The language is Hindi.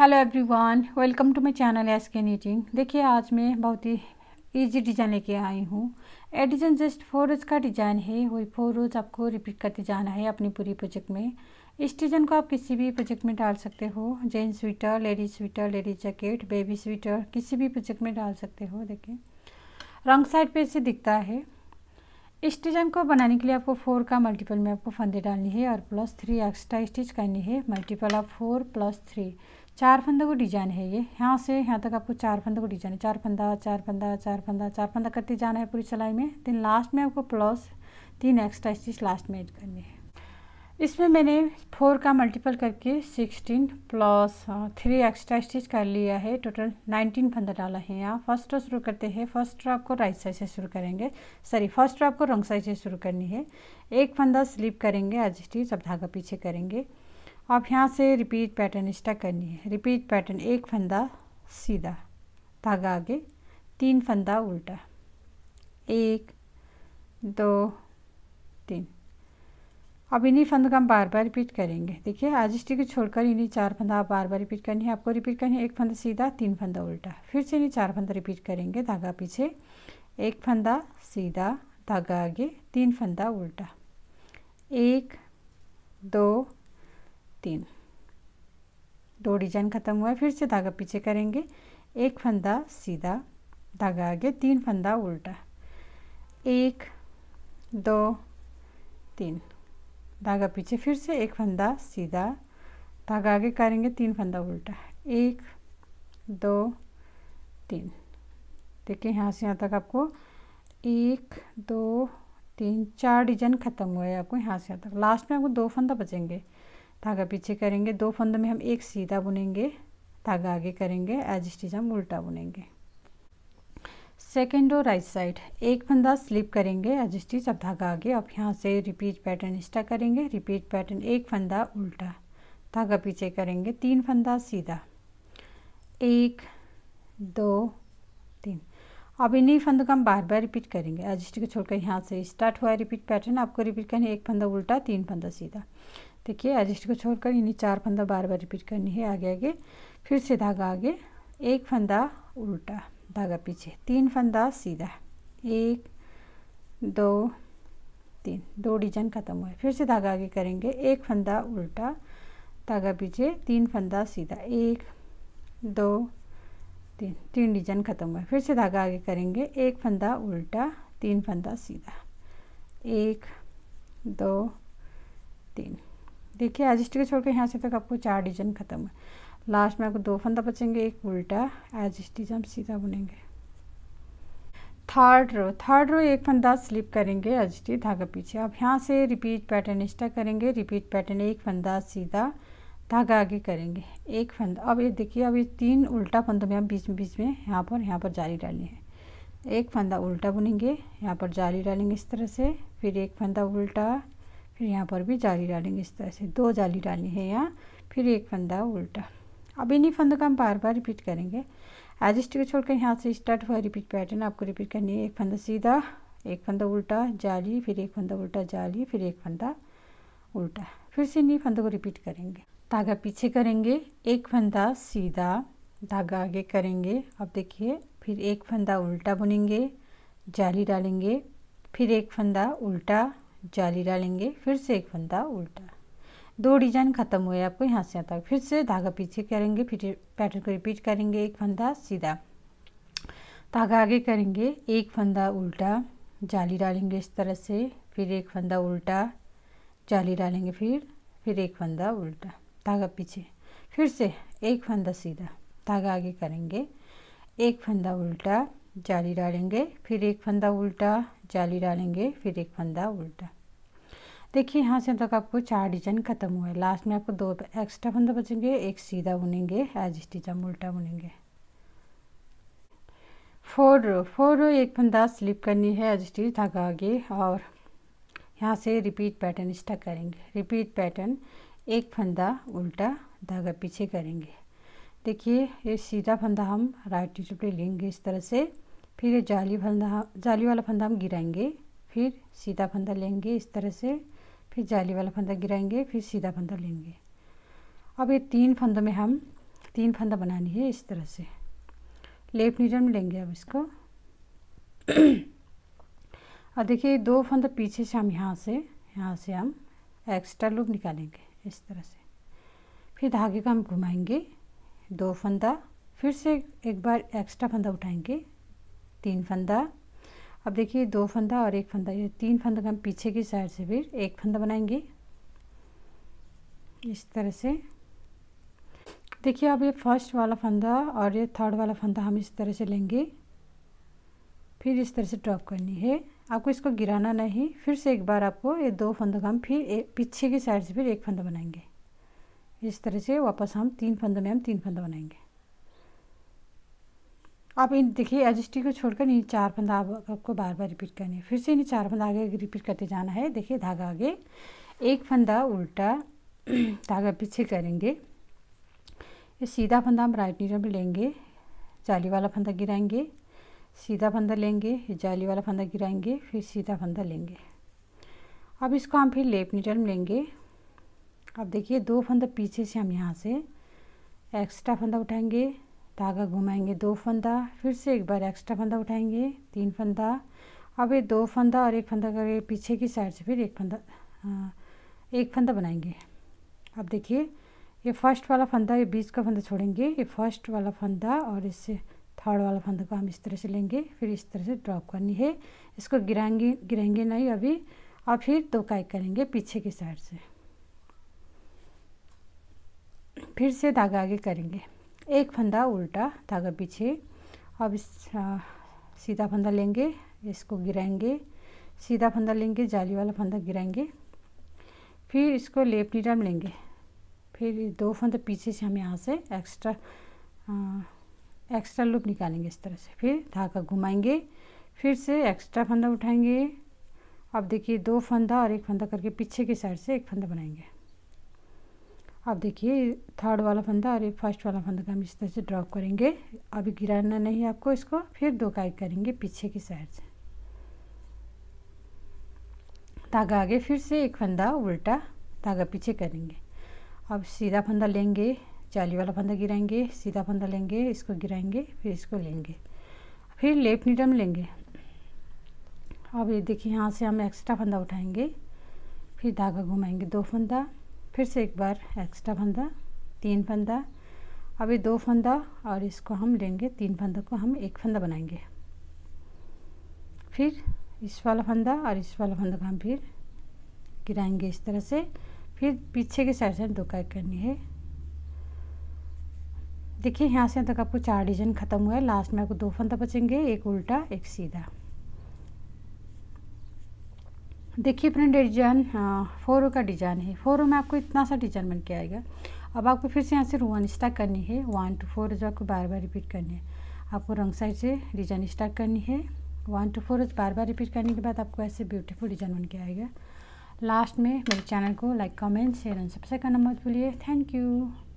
hello everyone welcome to my channel S K knitting देखिए आज मैं बहुत ही इजी डिज़ाइन लेके आई हूँ a design just four rows का डिज़ाइन है वही फोर रोज़ आपको रिपीट करते जाना है अपनी पूरी प्रोजेक्ट में इस डिज़ाइन को आप किसी भी प्रोजेक्ट में डाल सकते हो gents sweater ladies sweater ladies jacket baby sweater किसी भी प्रोजेक्ट में डाल सकते हो देखिए रंग साइड पर इसे दिखता है इस डिज़ाइन को बनाने के लिए आपको फोर का मल्टीपल में आपको फंदे डालनी है और प्लस थ्री एक्स्ट्रा स्टिच करनी है multiple of four plus three चार फंदों को डिजाइन है ये यहाँ से यहाँ तक आपको चार फंदों को डिजाइन है चार फंदा चार फंदा चार फंदा चार फंदा करते जाना है पूरी सिलाई में दिन लास्ट में आपको प्लस तीन एक्स्ट्रा स्टिच लास्ट में ऐड करनी है इसमें मैंने फोर का मल्टीपल करके sixteen plus three extra stitch कर लिया है टोटल नाइनटीन फंदा डाला है यहाँ फर्स्ट रो शुरू करते हैं फर्स्ट रो आपको राइट साइड से शुरू करेंगे सॉरी फर्स्ट रो आपको रॉन्ग साइड से शुरू करनी है एक फंदा स्लिप करेंगे एज स्टिच अब धागा पीछे करेंगे अब यहाँ से रिपीट पैटर्न स्टक करनी है रिपीट पैटर्न एक फंदा सीधा धागा आगे तीन फंदा उल्टा एक दो तीन अब इन्हीं फंद का हम बार बार रिपीट करेंगे देखिए आज को छोड़कर इन्हीं चार फंदा आप बार बार रिपीट करनी है आपको रिपीट करनी है एक फंदा सीधा तीन फंदा उल्टा फिर से इन्हीं चार फंदा रिपीट करेंगे धागा पीछे एक फंदा सीधा धागा आगे तीन फंदा उल्टा एक दो तीन दो डिजाइन ख़त्म हुआ फिर से धागा पीछे करेंगे एक फंदा सीधा धागा आगे तीन फंदा उल्टा एक दो तीन धागा पीछे फिर से एक फंदा सीधा धागा आगे करेंगे तीन फंदा उल्टा एक दो तीन देखिए यहाँ से यहाँ तक आपको एक दो तीन चार डिजाइन ख़त्म हुए आपको यहाँ से यहाँ तक लास्ट में आपको दो फंदा बचेंगे धागा पीछे करेंगे दो फंदों में हम एक सीधा बुनेंगे धागा आगे करेंगे एज स्टिच हम उल्टा बुनेंगे सेकेंड और राइट साइड एक फंदा स्लिप करेंगे एज स्टिच अब धागा आगे अब यहाँ से रिपीट पैटर्न स्टा करेंगे रिपीट पैटर्न एक फंदा उल्टा धागा पीछे करेंगे तीन फंदा सीधा एक दो तीन अब इन्हीं फंदों का हम बार बार रिपीट करेंगे एज स्टिच को छोड़कर यहाँ से स्टार्ट हुआ रिपीट पैटर्न आपको रिपीट करना एक फंदा उल्टा तीन फंदा सीधा देखिए एडजस्ट को छोड़कर इन्हें चार फंदा बार बार रिपीट करनी है आगे आगे फिर से धागा आगे एक फंदा उल्टा धागा पीछे तीन फंदा सीधा एक दो तीन दो डिजाइन खत्म हुए फिर से धागा आगे करेंगे एक फंदा उल्टा धागा पीछे तीन फंदा सीधा एक दो तीन तीन डिजाइन खत्म हुए फिर से धागा आगे करेंगे एक फंदा उल्टा तीन फंदा सीधा एक दो तीन देखिए एज स्टिच छोड़ के यहाँ से तक आपको चार डिजाइन खत्म है लास्ट में आपको दो फंदा बचेंगे एक उल्टा एज स्टिच हम सीधा बुनेंगे थर्ड रो थर्ड रो एक फंदा स्लिप करेंगे एज स्टिच धागा पीछे अब यहाँ से रिपीट पैटर्न एक्स्ट्रा करेंगे रिपीट पैटर्न एक फंदा सीधा धागा आगे करेंगे एक फंदा अब ये देखिए अब ये तीन उल्टा फंदों में हम बीच में बीच में यहाँ पर यहाँ पर जाली डाली है एक फंदा उल्टा बुनेंगे यहाँ पर जाली डालेंगे इस तरह से फिर एक फंदा उल्टा फिर यहाँ पर भी जाली डालेंगे इस तरह से दो जाली डालनी है यहाँ फिर एक फंदा उल्टा अब इन्हीं फंदों का हम बार बार रिपीट करेंगे एजिस्ट को छोड़कर यहाँ से स्टार्ट हुआ रिपीट पैटर्न आपको रिपीट करनी है एक फंदा सीधा एक फंदा उल्टा जाली फिर एक फंदा उल्टा जाली फिर एक फंदा उल्टा फिर से इन्हीं फंदों को रिपीट करेंगे धागा पीछे करेंगे एक फंदा सीधा धागा आगे करेंगे अब देखिए फिर एक फंदा उल्टा बुनेंगे जाली डालेंगे फिर एक फंदा उल्टा जाली डालेंगे फिर से एक फंदा उल्टा दो डिजाइन ख़त्म हुए आपको यहाँ से यहाँ तक फिर से धागा पीछे करेंगे फिर पैटर्न को रिपीट करेंगे एक फंदा सीधा धागा आगे करेंगे एक फंदा उल्टा जाली डालेंगे इस तरह से फिर एक फंदा उल्टा जाली डालेंगे फिर फिर एक फंदा उल्टा धागा पीछे फिर से एक फंदा सीधा धागा आगे करेंगे एक फंदा उल्टा जाली डालेंगे फिर एक फंदा उल्टा जाली डालेंगे फिर एक फंदा उल्टा देखिए यहाँ से तक आपको चार डिजाइन खत्म हुआ है लास्ट में आपको दो एक्स्ट्रा फंदा बचेंगे एक सीधा बुनेंगे एज स्टिच हम उल्टा बुनेंगे फोर रो फोर रो एक फंदा स्लिप करनी है एज स्टिच धागा आगे और यहाँ से रिपीट पैटर्न स्टक करेंगे रिपीट पैटर्न एक फंदा उल्टा धागा पीछे करेंगे देखिए ये सीधा फंदा हम राइट टीचर पे लेंगे इस तरह से फिर ये जाली फंदा जाली वाला फंदा हम गिराएंगे फिर सीधा फंदा लेंगे इस तरह से फिर जाली वाला फंदा गिराएंगे फिर सीधा फंदा लेंगे अब ये तीन फंदों में हम तीन फंदा बनानी है इस तरह से लेफ्ट नीडल में लेंगे अब इसको और देखिए दो फंदा पीछे से हम यहाँ से यहाँ से हम एक्स्ट्रा लूप निकालेंगे इस तरह से फिर धागे को हम घुमाएंगे दो फंदा फिर से एक बार एक्स्ट्रा फंदा उठाएंगे तीन फंदा अब देखिए दो फंदा और एक फंदा ये तीन फंदा का हम पीछे की साइड से फिर एक फंदा बनाएंगे इस तरह से देखिए अब ये फर्स्ट वाला फंदा और ये थर्ड वाला फंदा हम इस तरह से लेंगे फिर इस तरह से ड्रॉप करनी है आपको इसको गिराना नहीं फिर से एक बार आपको ये दो फंदों का हम फिर पीछे की साइड से फिर एक फंदा बनाएंगे इस तरह से वापस हम तीन फंदों में हम तीन फंदा बनाएंगे आप इन देखिए एजस्टी को छोड़कर इन चार फंदा आप, आपको बार बार रिपीट करने है फिर से इन चार फंदा आगे रिपीट करते जाना है देखिए धागा आगे एक फंदा उल्टा धागा पीछे करेंगे ये सीधा फंदा हम राइट नीडल में लेंगे जाली वाला फंदा गिराएंगे सीधा फंदा लेंगे जाली वाला फंदा गिराएंगे फिर सीधा फंदा लेंगे अब इसको हम फिर लेप नीडल में लेंगे अब देखिए दो फंदा पीछे से हम यहाँ से एक्स्ट्रा फंदा उठाएंगे धागा घुमाएंगे दो फंदा फिर से एक बार एक्स्ट्रा फंदा उठाएंगे तीन फंदा अब ये दो फंदा और एक फंदा करके पीछे की साइड से फिर एक फंदा एक फंदा बनाएंगे अब देखिए ये फर्स्ट वाला फंदा ये बीच का फंदा छोड़ेंगे ये फर्स्ट वाला फंदा और इससे थर्ड वाला फंदा को हम इस तरह से लेंगे फिर इस तरह से ड्रॉप करनी है इसको गिराएंगे गिराएंगे नहीं अभी और फिर दो काई करेंगे पीछे की साइड से फिर से धागा आगे करेंगे एक फंदा उल्टा धागा पीछे अब इस आ, सीधा फंदा लेंगे इसको गिराएंगे सीधा फंदा लेंगे जाली वाला फंदा गिराएंगे फिर इसको लेप नीडम लेंगे फिर दो फंदा पीछे से हम यहाँ से एक्स्ट्रा आ, एक्स्ट्रा लूप निकालेंगे इस तरह से फिर धागा घुमाएंगे फिर से एक्स्ट्रा फंदा उठाएंगे अब देखिए दो फंदा और एक फंदा करके पीछे की साइड से एक फंदा बनाएंगे अब देखिए थर्ड वाला फंदा और फर्स्ट वाला फंदा का तो हम इस तरह से ड्रॉप करेंगे अभी गिराना नहीं आपको इसको फिर दो काई करेंगे पीछे की साइड से धागा आगे फिर से एक फंदा उल्टा धागा पीछे करेंगे अब सीधा फंदा लेंगे जाली वाला फंदा गिराएंगे सीधा फंदा लेंगे इसको गिराएंगे फिर इसको लेंगे फिर लेफ्ट नीडम लेंगे अब ये देखिए यहाँ से हम एक्स्ट्रा फंदा उठाएंगे फिर धागा घुमाएंगे दो फंदा फिर से एक बार एक्स्ट्रा फंदा तीन फंदा अभी दो फंदा और इसको हम लेंगे तीन फंदा को हम एक फंदा बनाएंगे फिर इस वाला फंदा और इस वाला फंदा को हम फिर गिराएंगे इस तरह से फिर पीछे के साइड से दो काय करनी है देखिए यहाँ से तक आपको चार डिजाइन ख़त्म हुआ है लास्ट में आपको दो फंदा बचेंगे एक उल्टा एक सीधा देखिए फ्रेंड डिजाइन हाँ, फोरो का डिजाइन है फोरो में आपको इतना सा डिजाइन बन के आएगा अब आपको फिर से यहाँ से वन स्टार्ट करनी है वन टू फोर जो आपको बार बार रिपीट करनी है आपको रंग साइड से डिजाइन स्टार्ट करनी है वन टू फोर बार बार रिपीट करने के बाद आपको ऐसे ब्यूटीफुल डिजाइन बन के आएगा लास्ट में मेरे चैनल को like comment share and subscribe करना मत भूलिए थैंक यू